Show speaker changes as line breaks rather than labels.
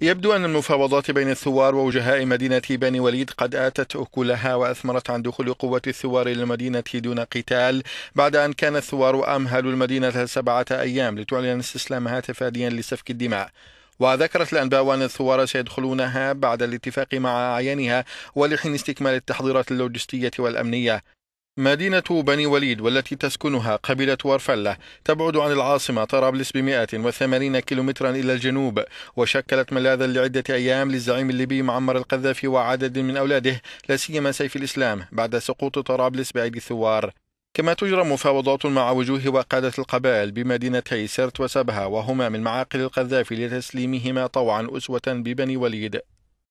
يبدو أن المفاوضات بين الثوار ووجهاء مدينة بني وليد قد آتت أكلها وأثمرت عن دخول قوة الثوار للمدينة دون قتال بعد أن كان الثوار أمهلوا المدينة سبعة أيام لتعلن استسلامها تفاديا لسفك الدماء وذكرت الأنباء أن الثوار سيدخلونها بعد الاتفاق مع أعيانها ولحين استكمال التحضيرات اللوجستية والأمنية مدينة بني وليد والتي تسكنها قبيلة ورفلة تبعد عن العاصمة طرابلس ب 180 كيلومترا إلى الجنوب وشكلت ملاذا لعدة أيام للزعيم الليبي معمر القذافي وعدد من أولاده لا سيما سيف الإسلام بعد سقوط طرابلس بأيدي الثوار كما تجرى مفاوضات مع وجوه وقادة القبائل بمدينتي سرت وسبها وهما من معاقل القذافي لتسليمهما طوعا أسوة ببني وليد